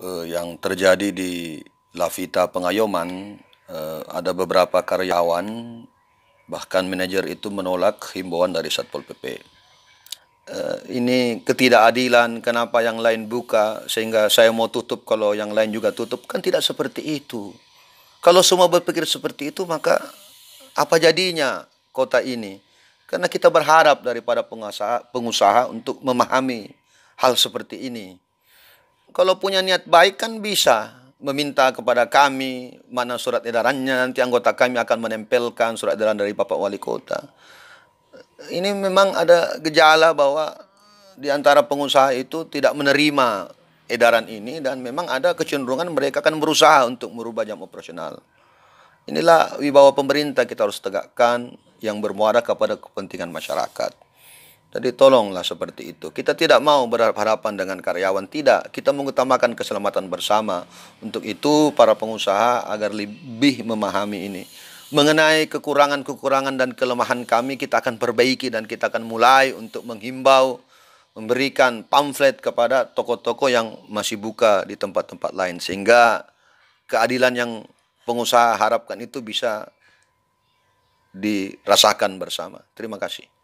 eh, yang terjadi di Lavita Pengayoman eh, ada beberapa karyawan bahkan manajer itu menolak himbauan dari Satpol PP. Eh, ini ketidakadilan kenapa yang lain buka sehingga saya mau tutup kalau yang lain juga tutup kan tidak seperti itu. Kalau semua berpikir seperti itu maka apa jadinya kota ini? Karena kita berharap daripada pengusaha, pengusaha untuk memahami hal seperti ini kalau punya niat baik kan bisa meminta kepada kami mana surat edarannya nanti anggota kami akan menempelkan surat edaran dari Bapak Wali Kota. Ini memang ada gejala bahwa di antara pengusaha itu tidak menerima edaran ini dan memang ada kecenderungan mereka akan berusaha untuk merubah jam operasional. Inilah wibawa pemerintah kita harus tegakkan yang bermuara kepada kepentingan masyarakat. Jadi tolonglah seperti itu. Kita tidak mau berharapan dengan karyawan, tidak. Kita mengutamakan keselamatan bersama. Untuk itu para pengusaha agar lebih memahami ini. Mengenai kekurangan-kekurangan dan kelemahan kami kita akan perbaiki dan kita akan mulai untuk menghimbau memberikan pamflet kepada toko-toko yang masih buka di tempat-tempat lain sehingga keadilan yang pengusaha harapkan itu bisa dirasakan bersama. Terima kasih.